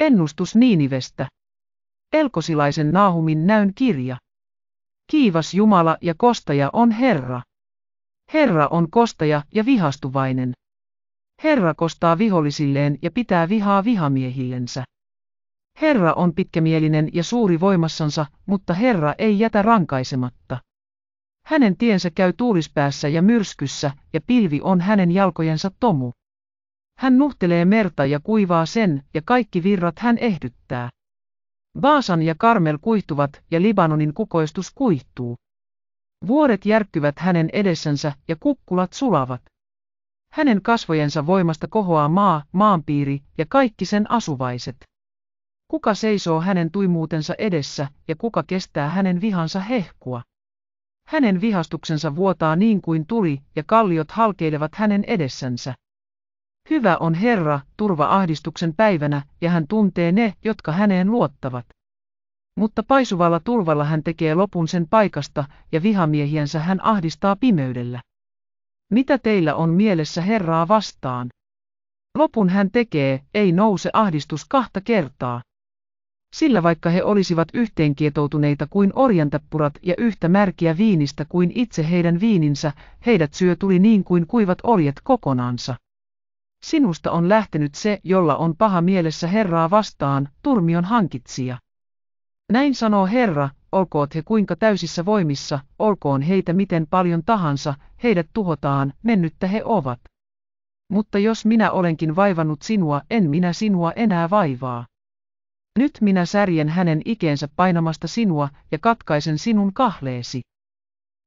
Ennustus Niinivestä. Elkosilaisen Naahumin näyn kirja. Kiivas Jumala ja kostaja on Herra. Herra on kostaja ja vihastuvainen. Herra kostaa vihollisilleen ja pitää vihaa vihamiehillensä. Herra on pitkämielinen ja suuri voimassansa, mutta Herra ei jätä rankaisematta. Hänen tiensä käy tuulispäässä ja myrskyssä, ja pilvi on hänen jalkojensa tomu. Hän nuhtelee merta ja kuivaa sen, ja kaikki virrat hän ehdyttää. Baasan ja Karmel kuihtuvat, ja Libanonin kukoistus kuihtuu. Vuoret järkkyvät hänen edessänsä, ja kukkulat sulavat. Hänen kasvojensa voimasta kohoaa maa, maanpiiri ja kaikki sen asuvaiset. Kuka seisoo hänen tuimuutensa edessä, ja kuka kestää hänen vihansa hehkua? Hänen vihastuksensa vuotaa niin kuin tuli, ja kalliot halkeilevat hänen edessänsä. Hyvä on Herra, turva ahdistuksen päivänä, ja hän tuntee ne, jotka häneen luottavat. Mutta paisuvalla turvalla hän tekee lopun sen paikasta, ja vihamiehiänsä hän ahdistaa pimeydellä. Mitä teillä on mielessä Herraa vastaan? Lopun hän tekee, ei nouse ahdistus kahta kertaa. Sillä vaikka he olisivat yhteenkietoutuneita kuin orjantappurat ja yhtä märkiä viinistä kuin itse heidän viininsä, heidät syö tuli niin kuin kuivat orjet kokonaansa. Sinusta on lähtenyt se, jolla on paha mielessä Herraa vastaan, turmion hankitsija. Näin sanoo Herra, olkoot he kuinka täysissä voimissa, olkoon heitä miten paljon tahansa, heidät tuhotaan, mennyttä he ovat. Mutta jos minä olenkin vaivannut sinua, en minä sinua enää vaivaa. Nyt minä särjen hänen ikeensä painamasta sinua ja katkaisen sinun kahleesi.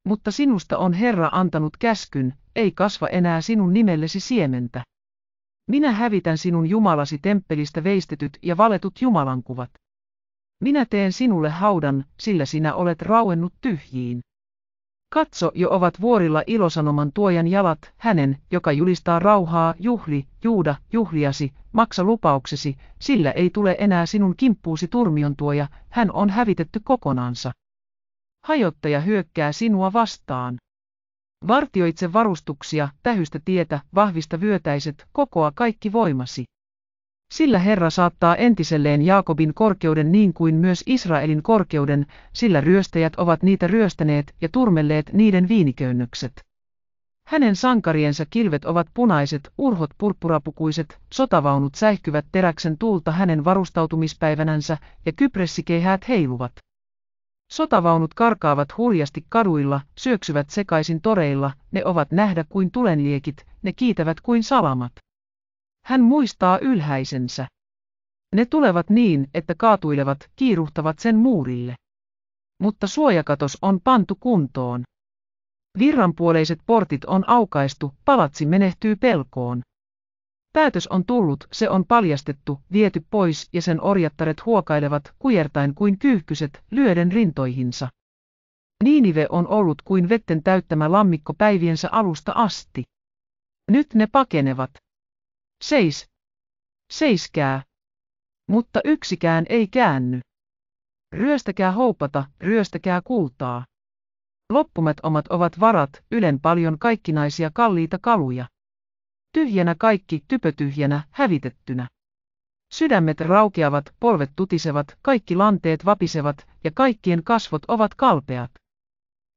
Mutta sinusta on Herra antanut käskyn, ei kasva enää sinun nimellesi siementä. Minä hävitän sinun jumalasi temppelistä veistetyt ja valetut jumalankuvat. Minä teen sinulle haudan, sillä sinä olet rauennut tyhjiin. Katso jo ovat vuorilla ilosanoman tuojan jalat, hänen, joka julistaa rauhaa, juhli, juuda, juhliasi, maksa lupauksesi, sillä ei tule enää sinun kimppuusi turmion tuoja, hän on hävitetty kokonansa. Hajottaja hyökkää sinua vastaan. Vartioitse varustuksia, tähystä tietä, vahvista vyötäiset, kokoa kaikki voimasi. Sillä Herra saattaa entiselleen Jaakobin korkeuden niin kuin myös Israelin korkeuden, sillä ryöstäjät ovat niitä ryöstäneet ja turmelleet niiden viiniköynnökset. Hänen sankariensa kilvet ovat punaiset, urhot purppurapukuiset, sotavaunut säihkyvät teräksen tuulta hänen varustautumispäivänänsä ja kypressikeihät heiluvat. Sotavaunut karkaavat hurjasti kaduilla, syöksyvät sekaisin toreilla, ne ovat nähdä kuin tulenliekit, ne kiitävät kuin salamat. Hän muistaa ylhäisensä. Ne tulevat niin, että kaatuilevat, kiiruhtavat sen muurille. Mutta suojakatos on pantu kuntoon. Virranpuoleiset portit on aukaistu, palatsi menehtyy pelkoon. Päätös on tullut, se on paljastettu, viety pois ja sen orjattaret huokailevat kujertain kuin kyyhkyset, lyöden rintoihinsa. Niinive on ollut kuin vetten täyttämä lammikko päiviensä alusta asti. Nyt ne pakenevat. Seis. Seiskää. Mutta yksikään ei käänny. Ryöstäkää houpata, ryöstäkää kultaa. Loppumat omat ovat varat, ylen paljon kaikkinaisia kalliita kaluja tyhjänä kaikki, typötyhjänä, hävitettynä. Sydämet raukeavat, polvet tutisevat, kaikki lanteet vapisevat ja kaikkien kasvot ovat kalpeat.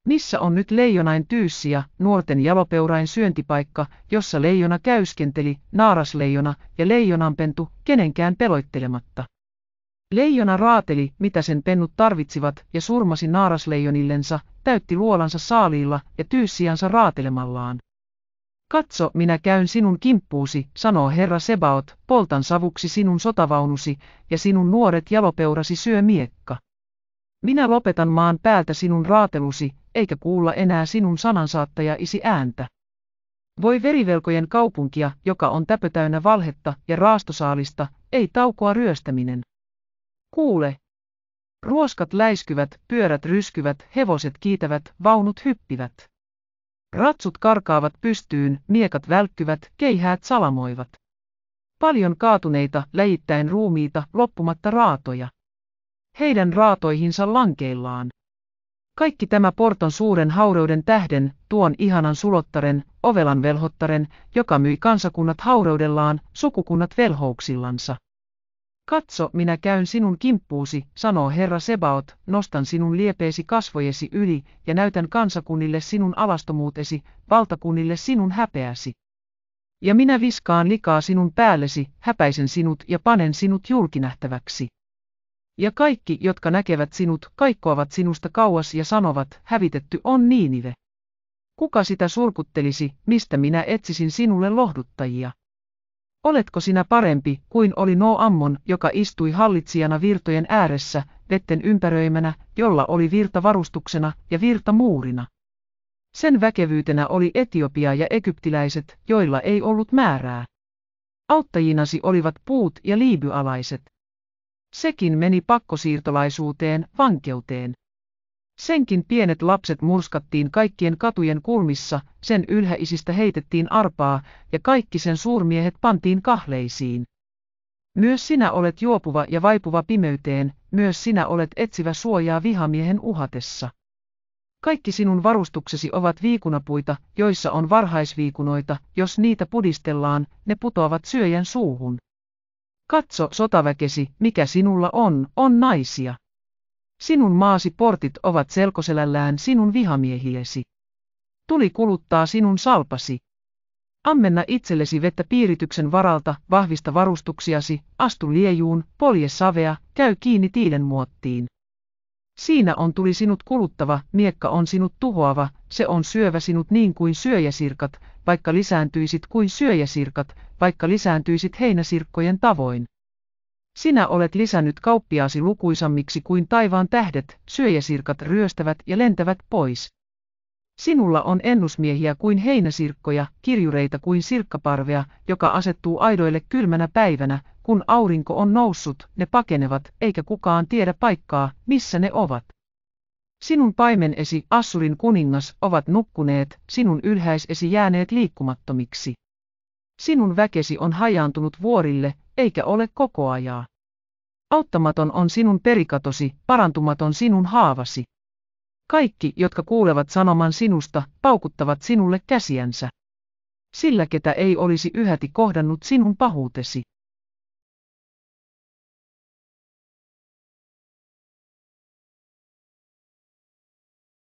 Missä on nyt leijonain tyyssi ja nuorten jalopeurain syöntipaikka, jossa leijona käyskenteli, naarasleijona ja leijonanpentu, kenenkään peloittelematta? Leijona raateli, mitä sen pennut tarvitsivat, ja surmasi naarasleijonillensa, täytti luolansa saaliilla ja tyyssiänsä raatelemallaan. Katso, minä käyn sinun kimppuusi, sanoo herra Sebaot, poltan savuksi sinun sotavaunusi, ja sinun nuoret jalopeurasi syö miekka. Minä lopetan maan päältä sinun raatelusi, eikä kuulla enää sinun sanansaattajasi ääntä. Voi verivelkojen kaupunkia, joka on täpötäynnä valhetta ja raastosaalista, ei taukoa ryöstäminen. Kuule. Ruoskat läiskyvät, pyörät ryskyvät, hevoset kiitävät, vaunut hyppivät. Ratsut karkaavat pystyyn, miekat välkkyvät, keihäät salamoivat. Paljon kaatuneita, läjittäen ruumiita, loppumatta raatoja. Heidän raatoihinsa lankeillaan. Kaikki tämä porton suuren haureuden tähden, tuon ihanan sulottaren, ovelan velhottaren, joka myi kansakunnat haureudellaan, sukukunnat velhouksillansa. Katso, minä käyn sinun kimppuusi, sanoo Herra Sebaot, nostan sinun liepeesi kasvojesi yli, ja näytän kansakunnille sinun alastomuutesi, valtakunnille sinun häpeäsi. Ja minä viskaan likaa sinun päällesi, häpäisen sinut ja panen sinut julkinähtäväksi. Ja kaikki, jotka näkevät sinut, kaikkoavat sinusta kauas ja sanovat, hävitetty on Niinive. Kuka sitä surkuttelisi, mistä minä etsisin sinulle lohduttajia? Oletko sinä parempi kuin oli No Ammon, joka istui hallitsijana virtojen ääressä, vetten ympäröimänä, jolla oli virta varustuksena ja virta muurina? Sen väkevyytenä oli Etiopia ja egyptiläiset, joilla ei ollut määrää. Auttajinasi olivat puut ja liibyalaiset. Sekin meni pakkosiirtolaisuuteen, vankeuteen. Senkin pienet lapset murskattiin kaikkien katujen kulmissa, sen ylhäisistä heitettiin arpaa, ja kaikki sen suurmiehet pantiin kahleisiin. Myös sinä olet juopuva ja vaipuva pimeyteen, myös sinä olet etsivä suojaa vihamiehen uhatessa. Kaikki sinun varustuksesi ovat viikunapuita, joissa on varhaisviikunoita, jos niitä pudistellaan, ne putoavat syöjän suuhun. Katso sotaväkesi, mikä sinulla on, on naisia. Sinun maasi portit ovat selkoselällään sinun vihamiehiesi. Tuli kuluttaa sinun salpasi. Ammenna itsellesi vettä piirityksen varalta, vahvista varustuksiasi, astu liejuun, polje savea, käy kiinni tiilen muottiin. Siinä on tuli sinut kuluttava, miekka on sinut tuhoava, se on syövä sinut niin kuin syöjäsirkat, vaikka lisääntyisit kuin syöjäsirkat, vaikka lisääntyisit heinäsirkkojen tavoin. Sinä olet lisännyt kauppiaasi lukuisammiksi kuin taivaan tähdet, syöjäsirkat ryöstävät ja lentävät pois. Sinulla on ennusmiehiä kuin heinäsirkkoja, kirjureita kuin sirkkaparvea, joka asettuu aidoille kylmänä päivänä, kun aurinko on noussut, ne pakenevat, eikä kukaan tiedä paikkaa, missä ne ovat. Sinun paimenesi, Assurin kuningas, ovat nukkuneet, sinun ylhäisesi jääneet liikkumattomiksi. Sinun väkesi on hajaantunut vuorille, eikä ole kokoajaa. Auttamaton on sinun perikatosi, parantumaton sinun haavasi. Kaikki, jotka kuulevat sanoman sinusta, paukuttavat sinulle käsiänsä. Sillä, ketä ei olisi yhäti kohdannut sinun pahuutesi.